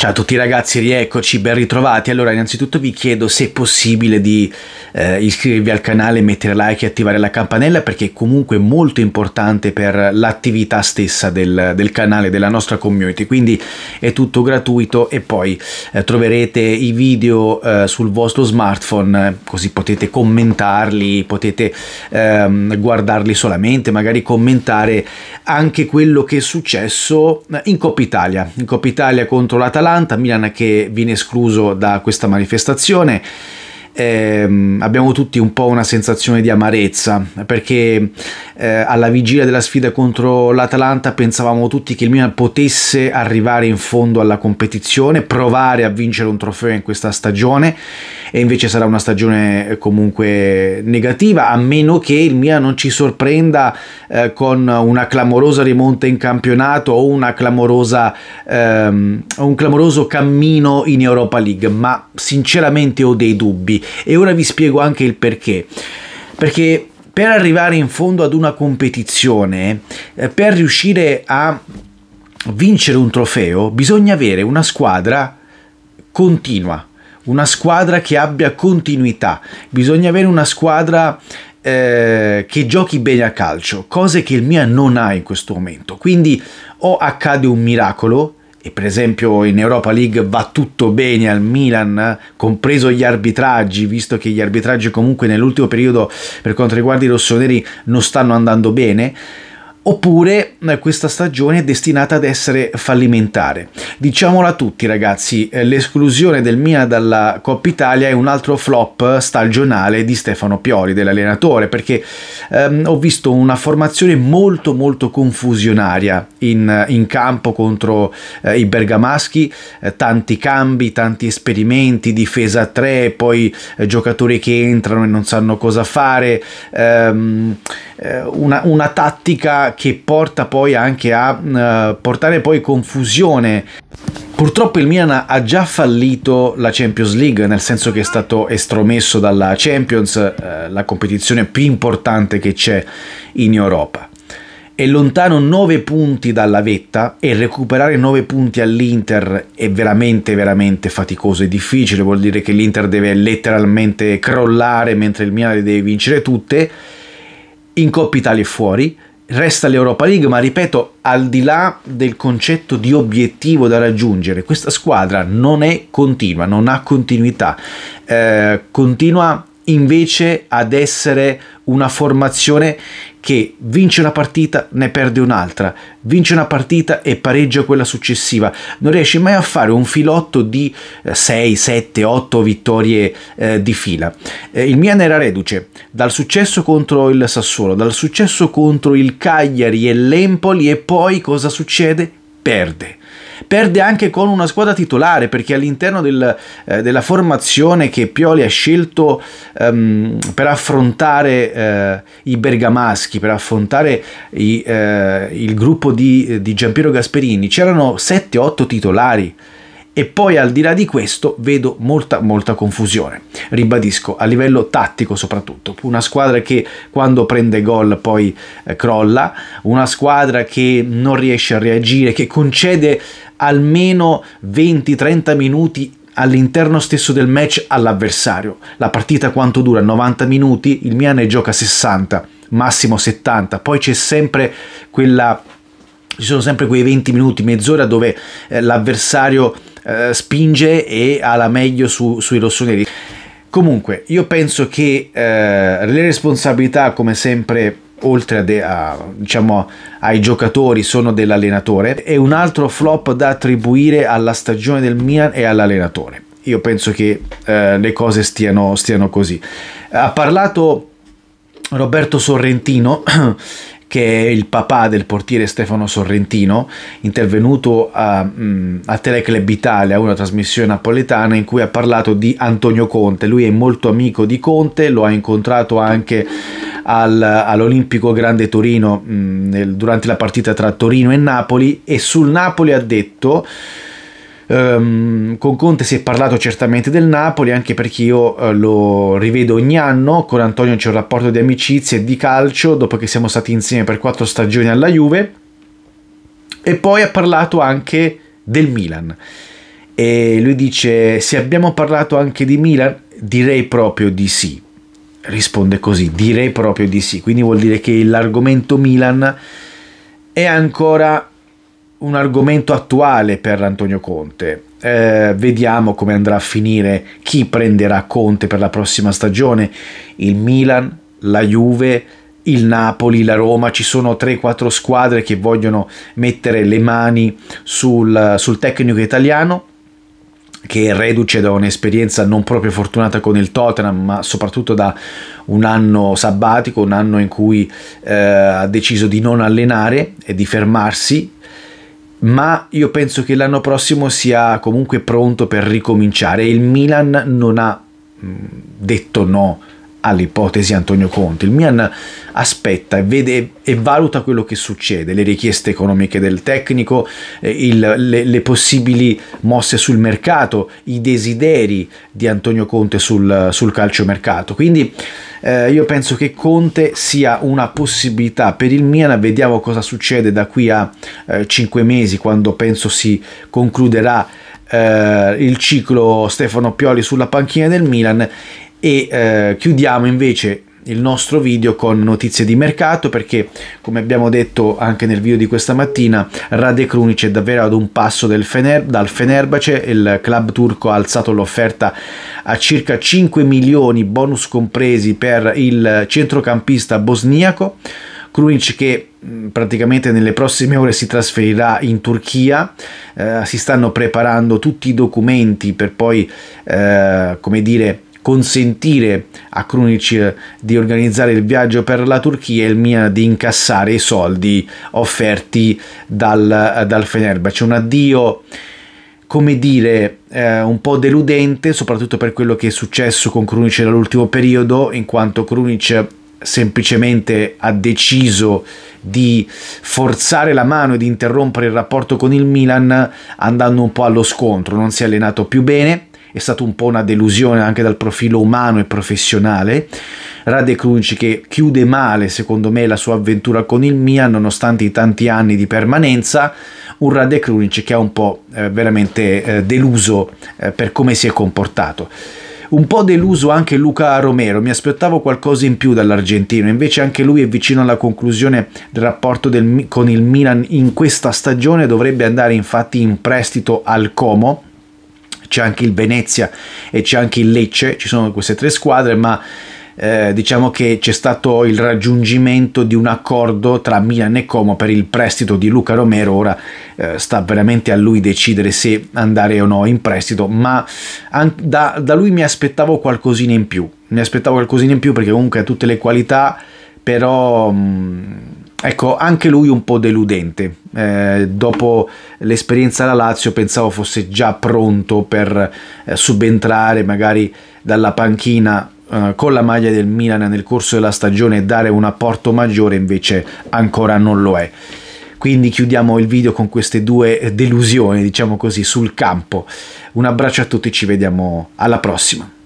Ciao a tutti ragazzi, rieccoci, ben ritrovati. Allora, innanzitutto vi chiedo se è possibile di eh, iscrivervi al canale, mettere like e attivare la campanella perché è comunque molto importante per l'attività stessa del, del, canale, della nostra community. Quindi è tutto gratuito e poi eh, troverete i video eh, sul vostro smartphone, così potete commentarli, potete ehm, guardarli solamente, magari commentare anche quello che è successo in Coppa Italia, in Coppa Italia contro l'Atalanta l'Atalanta, Milan che viene escluso da questa manifestazione eh, abbiamo tutti un po' una sensazione di amarezza perché eh, alla vigilia della sfida contro l'Atalanta pensavamo tutti che il Milan potesse arrivare in fondo alla competizione, provare a vincere un trofeo in questa stagione e invece sarà una stagione eh, comunque negativa a meno che il Milan non ci sorprenda eh, con una clamorosa rimonta in campionato o una clamorosa, ehm, un clamoroso cammino in Europa League, ma sinceramente ho dei dubbi e ora vi spiego anche il perché. Perché per arrivare in fondo ad una competizione, eh, per riuscire a vincere un trofeo, bisogna avere una squadra continua, una squadra che abbia continuità, bisogna avere una squadra eh, che giochi bene a calcio, cose che il mia non ha in questo momento. Quindi o accade un miracolo per esempio in Europa League va tutto bene al Milan, compreso gli arbitraggi, visto che gli arbitraggi comunque nell'ultimo periodo per quanto riguarda i rossoneri non stanno andando bene, oppure eh, questa stagione è destinata ad essere fallimentare. Diciamola a tutti ragazzi, eh, l'esclusione del Milan dalla Coppa Italia è un altro flop stagionale di Stefano Pioli, dell'allenatore, perché ehm, ho visto una formazione molto molto confusionaria in, in campo contro eh, i bergamaschi, eh, tanti cambi, tanti esperimenti, difesa a tre, poi eh, giocatori che entrano e non sanno cosa fare, ehm, eh, una, una tattica che porta poi anche a uh, portare poi confusione. Purtroppo il Milan ha già fallito la Champions League, nel senso che è stato estromesso dalla Champions, uh, la competizione più importante che c'è in Europa. È lontano 9 punti dalla vetta e recuperare 9 punti all'Inter è veramente veramente faticoso e difficile, vuol dire che l'Inter deve letteralmente crollare mentre il Milan deve vincere tutte. In Coppa Italia è fuori, resta l'Europa League, ma ripeto, al di là del concetto di obiettivo da raggiungere, questa squadra non è continua, non ha continuità, eh, continua invece ad essere una formazione che vince una partita, ne perde un'altra, vince una partita e pareggia quella successiva. Non riesce mai a fare un filotto di 6, 7, 8 vittorie eh, di fila. Eh, il Milan era reduce dal successo contro il Sassuolo, dal successo contro il Cagliari e l'Empoli e poi cosa succede? Perde perde anche con una squadra titolare perché all'interno del, eh, della formazione che Pioli ha scelto ehm, per affrontare eh, i bergamaschi, per affrontare i, eh, il gruppo di, di Giampiero Gasperini, c'erano 7-8 titolari. E poi al di là di questo vedo molta molta confusione, ribadisco, a livello tattico soprattutto. Una squadra che quando prende gol poi eh, crolla, una squadra che non riesce a reagire, che concede almeno 20-30 minuti all'interno stesso del match all'avversario. La partita quanto dura? 90 minuti, il Milan ne gioca 60, massimo 70, poi c'è sempre quella... Ci sono sempre quei 20 minuti, mezz'ora dove eh, l'avversario eh, spinge e ha la meglio su, sui rossoneri. Comunque, io penso che eh, le responsabilità, come sempre, oltre a, a, diciamo, ai giocatori sono dell'allenatore e un altro flop da attribuire alla stagione del Milan e all'allenatore. Io penso che eh, le cose stiano, stiano così. Ha parlato Roberto Sorrentino che è il papà del portiere Stefano Sorrentino, intervenuto a, mm, a Teleclub Italia, una trasmissione napoletana in cui ha parlato di Antonio Conte. Lui è molto amico di Conte, lo ha incontrato anche al, all'Olimpico Grande Torino mh, mm, nel, durante la partita tra Torino e Napoli e sul Napoli ha detto Um, con Conte si è parlato certamente del Napoli, anche perché io uh, lo rivedo ogni anno. Con Antonio c'è un rapporto di amicizia e di calcio dopo che siamo stati insieme per quattro stagioni alla Juve. E poi ha parlato anche del Milan. E lui dice: Se abbiamo parlato anche di Milan, direi proprio di sì risponde così, direi proprio di sì, quindi vuol dire che l'argomento Milan è ancora un argomento attuale per Antonio Conte. Eh, vediamo come andrà a finire, chi prenderà Conte per la prossima stagione, il Milan, la Juve, il Napoli, la Roma, ci sono 3-4 squadre che vogliono mettere le mani sul, sul tecnico italiano che è reduce da un'esperienza non proprio fortunata con il Tottenham, ma soprattutto da un anno sabbatico, un anno in cui eh, ha deciso di non allenare e di fermarsi, ma io penso che l'anno prossimo sia comunque pronto per ricominciare. Il Milan non ha mm, detto no all'ipotesi Antonio Conte. Il Milan aspetta e vede e valuta quello che succede, le richieste economiche del tecnico, eh, il, le, le, possibili mosse sul mercato, i desideri di Antonio Conte sul, sul calciomercato. Quindi eh, io penso che Conte sia una possibilità per il Milan, vediamo cosa succede da qui a eh, 5 mesi quando penso si concluderà eh, il ciclo Stefano Pioli sulla panchina del Milan e eh, chiudiamo invece il nostro video con notizie di mercato perché come abbiamo detto anche nel video di questa mattina Rade Krunic è davvero ad un passo Fener, dal Fenerbahce il club turco ha alzato l'offerta a circa 5 milioni bonus compresi per il centrocampista bosniaco Krunic che mm, praticamente nelle prossime ore si trasferirà in Turchia, eh, si stanno preparando tutti i documenti per poi, eh, come dire, consentire a Krunic di organizzare il viaggio per la Turchia e il Milan di incassare i soldi offerti dal, dal Fenerbahce. Un addio come dire, eh, un po' deludente, soprattutto per quello che è successo con Krunic nell'ultimo periodo, in quanto Krunic semplicemente ha deciso di forzare la mano e di interrompere il rapporto con il Milan andando un po' allo scontro, non si è allenato più bene è stata un po' una delusione anche dal profilo umano e professionale. Rade Krunci che chiude male secondo me la sua avventura con il Milan nonostante i tanti anni di permanenza, un Rade Krunci che ha un po' eh, veramente eh, deluso eh, per come si è comportato. Un po' deluso anche Luca Romero, mi aspettavo qualcosa in più dall'argentino, invece anche lui è vicino alla conclusione del rapporto del, con il Milan in questa stagione, dovrebbe andare infatti in prestito al Como, c'è anche il Venezia e c'è anche il Lecce, ci sono queste tre squadre, ma eh, diciamo che c'è stato il raggiungimento di un accordo tra Milan e Como per il prestito di Luca Romero. Ora eh, sta veramente a lui decidere se andare o no in prestito, ma an- da, da, lui mi aspettavo qualcosina in più. Mi aspettavo qualcosina in più perché comunque ha tutte le qualità, però mh, mm, Ecco, anche lui un po' deludente. Eh, dopo l'esperienza alla Lazio pensavo fosse già pronto per eh, subentrare magari dalla panchina eh, con la maglia del Milan nel corso della stagione e dare un apporto maggiore, invece ancora non lo è. Quindi chiudiamo il video con queste due delusioni, diciamo così, sul campo. Un abbraccio a tutti, ci vediamo alla prossima.